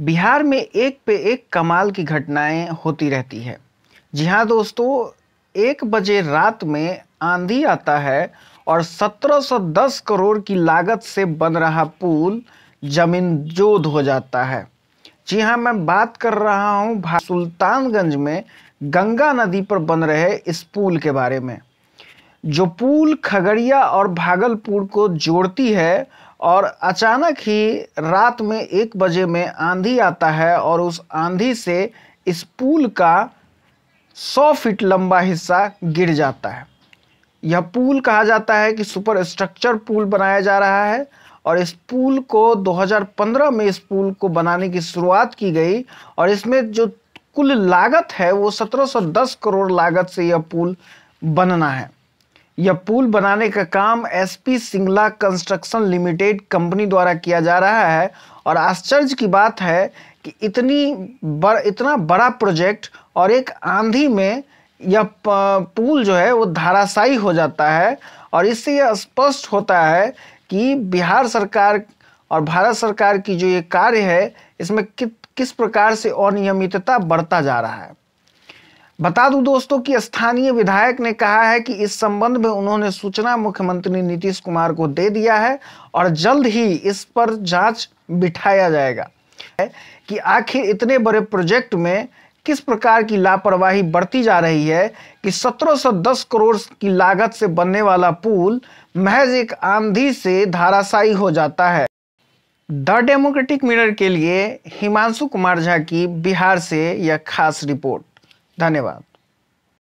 बिहार में एक पे एक कमाल की घटनाएं होती रहती है जी हाँ दोस्तों एक बजे रात में आंधी आता है और 1710 करोड़ की लागत से बन रहा पुल जमीनजोद हो जाता है जी हाँ मैं बात कर रहा हूँ सुल्तानगंज में गंगा नदी पर बन रहे इस पुल के बारे में जो पुल खगड़िया और भागलपुर को जोड़ती है और अचानक ही रात में एक बजे में आंधी आता है और उस आंधी से इस पुल का सौ फीट लंबा हिस्सा गिर जाता है यह पुल कहा जाता है कि सुपर स्ट्रक्चर पुल बनाया जा रहा है और इस पुल को 2015 में इस पुल को बनाने की शुरुआत की गई और इसमें जो कुल लागत है वो 1710 करोड़ लागत से यह पुल बनना है यह पुल बनाने का काम SP Singla construction limited company द्वारा किया जा रहा है और आश्चर्य की बात है कि इतनी बर, इतना बड़ा प्रोजेक्ट और एक आंधी में यह पुल जो है वो धाराशायी हो जाता है और इससे यह स्पष्ट होता है कि बिहार सरकार और भारत सरकार की जो ये कार्य है इसमें कि, किस प्रकार से अनियमितता बढ़ता जा रहा है बता दूं दोस्तों कि स्थानीय विधायक ने कहा है कि इस संबंध में उन्होंने सूचना मुख्यमंत्री नीतीश कुमार को दे दिया है और जल्द ही इस पर जांच बिठाया जाएगा कि आखिर इतने बड़े प्रोजेक्ट में किस प्रकार की लापरवाही बढ़ती जा रही है कि 1710 करोड़ की लागत से बनने वाला पुल महज एक आंधी से धाराशायी हो जाता है द डेमोक्रेटिक मिरर के लिए हिमांशु कुमार झा की बिहार से यह खास रिपोर्ट धन्यवाद